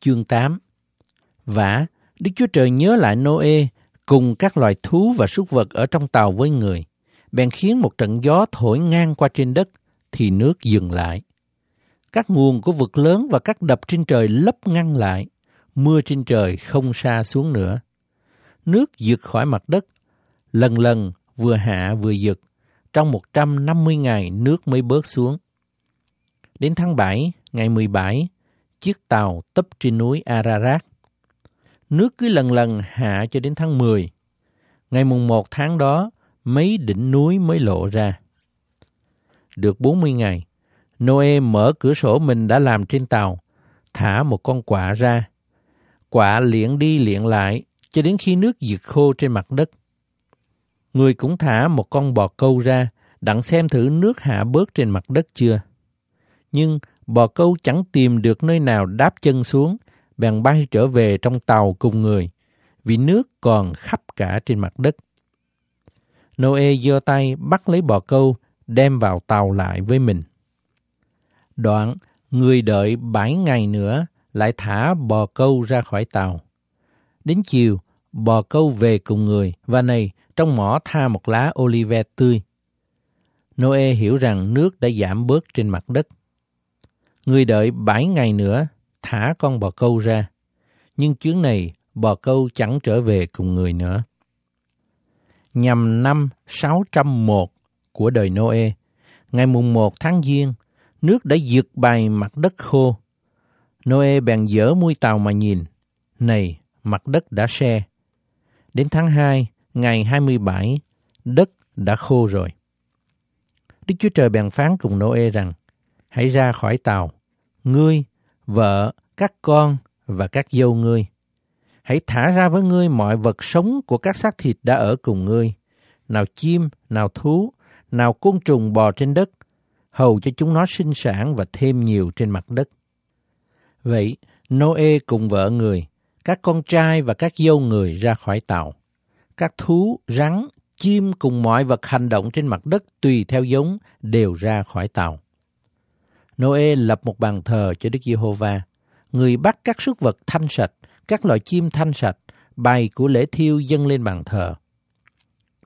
chương 8. Vả, Đức Chúa Trời nhớ lại Noe cùng các loài thú và súc vật ở trong tàu với người, bèn khiến một trận gió thổi ngang qua trên đất, thì nước dừng lại. Các nguồn của vực lớn và các đập trên trời lấp ngăn lại, mưa trên trời không xa xuống nữa. Nước dược khỏi mặt đất, lần lần vừa hạ vừa dực, trong 150 ngày nước mới bớt xuống. Đến tháng 7, ngày 17, chiếc tàu tấp trên núi Ararat. Nước cứ lần lần hạ cho đến tháng 10. Ngày mùng 1 tháng đó, mấy đỉnh núi mới lộ ra. Được 40 ngày, Noe mở cửa sổ mình đã làm trên tàu, thả một con quả ra. quả liện đi liện lại cho đến khi nước diệt khô trên mặt đất. Người cũng thả một con bò câu ra, đặng xem thử nước hạ bớt trên mặt đất chưa. Nhưng bò câu chẳng tìm được nơi nào đáp chân xuống, bèn bay trở về trong tàu cùng người, vì nước còn khắp cả trên mặt đất. Noe giơ tay bắt lấy bò câu, đem vào tàu lại với mình. Đoạn, người đợi bảy ngày nữa lại thả bò câu ra khỏi tàu. Đến chiều, bò câu về cùng người và này trong mỏ tha một lá olive tươi. Noe hiểu rằng nước đã giảm bớt trên mặt đất. Người đợi bảy ngày nữa, thả con bò câu ra. Nhưng chuyến này, bò câu chẳng trở về cùng người nữa. Nhằm năm 601 của đời Noe, ngày mùng 1 tháng Giêng, nước đã dược bày mặt đất khô. Noe bèn dỡ mũi tàu mà nhìn. Này, mặt đất đã xe. Đến tháng 2, ngày 27, đất đã khô rồi. Đức Chúa Trời bèn phán cùng Noe rằng, hãy ra khỏi tàu, ngươi, vợ, các con và các dâu ngươi. Hãy thả ra với ngươi mọi vật sống của các xác thịt đã ở cùng ngươi, nào chim, nào thú, nào côn trùng bò trên đất, hầu cho chúng nó sinh sản và thêm nhiều trên mặt đất. Vậy, Noe cùng vợ người, các con trai và các dâu người ra khỏi tàu. Các thú, rắn, chim cùng mọi vật hành động trên mặt đất tùy theo giống đều ra khỏi tàu. Noe lập một bàn thờ cho Đức Giê-hô-va. Người bắt các súc vật thanh sạch, các loại chim thanh sạch, bài của lễ thiêu dâng lên bàn thờ.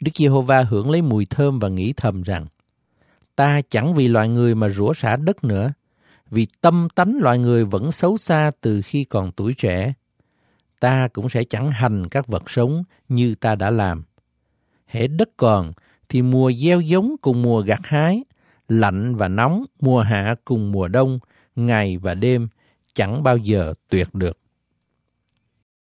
Đức Giê-hô-va hưởng lấy mùi thơm và nghĩ thầm rằng, Ta chẳng vì loài người mà rủa xả đất nữa, vì tâm tánh loài người vẫn xấu xa từ khi còn tuổi trẻ. Ta cũng sẽ chẳng hành các vật sống như ta đã làm. Hễ đất còn, thì mùa gieo giống cùng mùa gặt hái, lạnh và nóng, mùa hạ cùng mùa đông, ngày và đêm, chẳng bao giờ tuyệt được.